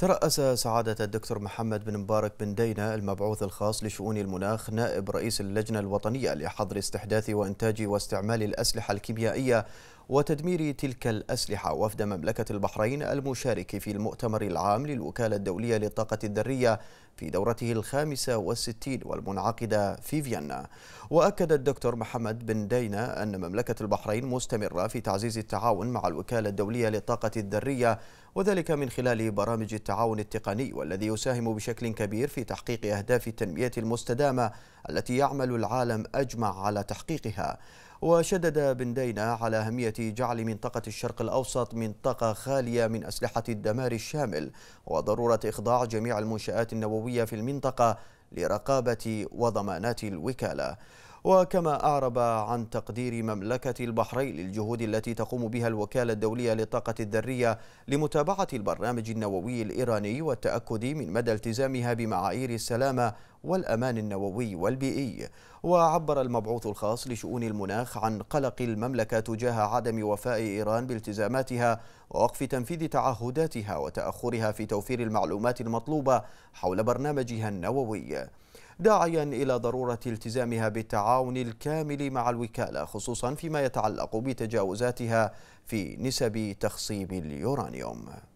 ترأس سعادة الدكتور محمد بن مبارك بن دينا المبعوث الخاص لشؤون المناخ نائب رئيس اللجنة الوطنية لحظر استحداث وإنتاج واستعمال الأسلحة الكيميائية وتدمير تلك الأسلحة وفد مملكة البحرين المشارك في المؤتمر العام للوكالة الدولية للطاقة الذرية في دورته الخامسة والستين والمنعقدة في فيينا وأكد الدكتور محمد بن دينا أن مملكة البحرين مستمرة في تعزيز التعاون مع الوكالة الدولية للطاقة الذرية وذلك من خلال برامج التعاون التقني والذي يساهم بشكل كبير في تحقيق أهداف التنمية المستدامة التي يعمل العالم أجمع على تحقيقها وشدد بن دينا على أهمية جعل منطقة الشرق الأوسط منطقة خالية من أسلحة الدمار الشامل وضرورة إخضاع جميع المنشآت النووية في المنطقة لرقابة وضمانات الوكالة وكما أعرب عن تقدير مملكة البحرين للجهود التي تقوم بها الوكالة الدولية للطاقة الذرية لمتابعة البرنامج النووي الإيراني والتأكد من مدى التزامها بمعايير السلامة والأمان النووي والبيئي وعبر المبعوث الخاص لشؤون المناخ عن قلق المملكة تجاه عدم وفاء إيران بالتزاماتها ووقف تنفيذ تعهداتها وتأخرها في توفير المعلومات المطلوبة حول برنامجها النووي داعيا إلى ضرورة التزامها بالتعاون الكامل مع الوكالة خصوصا فيما يتعلق بتجاوزاتها في نسب تخصيب اليورانيوم